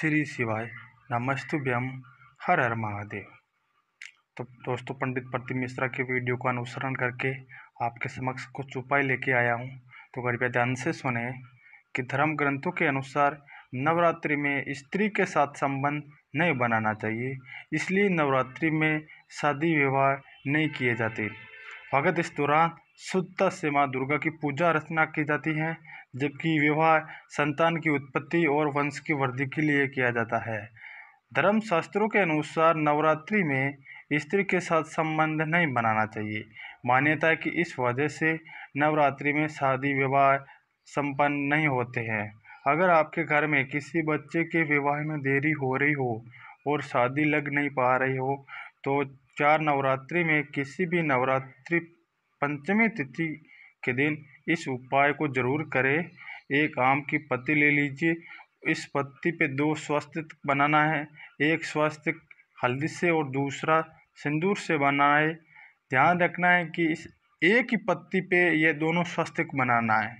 श्री शिवाय नमस्तुभ्यम हर हर महादेव तो दोस्तों पंडित प्रतिम मिश्रा के वीडियो का अनुसरण करके आपके समक्ष कुछ उपाय लेके आया हूँ तो कृपया ध्यान से सुने कि धर्म ग्रंथों के अनुसार नवरात्रि में स्त्री के साथ संबंध नहीं बनाना चाहिए इसलिए नवरात्रि में शादी विवाह नहीं किए जाते भगत इस दौरान शुद्ध से माँ दुर्गा की पूजा अर्चना की जाती है जबकि विवाह संतान की उत्पत्ति और वंश की वृद्धि के लिए किया जाता है धर्म शास्त्रों के अनुसार नवरात्रि में स्त्री के साथ संबंध नहीं बनाना चाहिए मान्यता है कि इस वजह से नवरात्रि में शादी विवाह संपन्न नहीं होते हैं अगर आपके घर में किसी बच्चे के विवाह में देरी हो रही हो और शादी लग नहीं पा रही हो तो चार नवरात्रि में किसी भी नवरात्रि पंचमी तिथि के दिन इस उपाय को ज़रूर करें एक आम की पत्ती ले लीजिए इस पत्ती पे दो स्वास्थ्य बनाना है एक स्वास्थ्य हल्दी से और दूसरा सिंदूर से बनाना है ध्यान रखना है कि इस एक ही पत्ती पे ये दोनों स्वास्थ्य बनाना है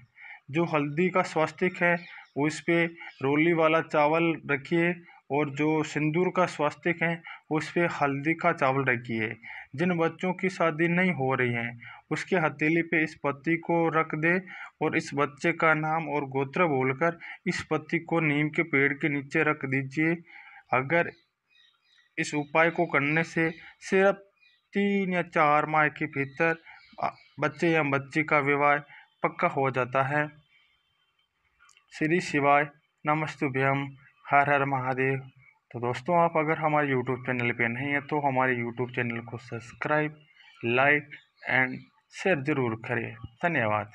जो हल्दी का स्वास्थ्य है वो इस पे रोली वाला चावल रखिए और जो सिंदूर का स्वास्थ्य है उस पर हल्दी का चावल रखिए जिन बच्चों की शादी नहीं हो रही है उसके हथेली पे इस पति को रख दे और इस बच्चे का नाम और गोत्र बोलकर इस पति को नीम के पेड़ के नीचे रख दीजिए अगर इस उपाय को करने से सिर्फ तीन या चार माह के भीतर बच्चे या बच्ची का विवाह पक्का हो जाता है श्री शिवाय नमस्तुभ्यम हर हर महादेव तो दोस्तों आप अगर हमारे यूट्यूब चैनल पे नहीं हैं तो हमारे यूट्यूब चैनल को सब्सक्राइब लाइक एंड शेयर ज़रूर करें धन्यवाद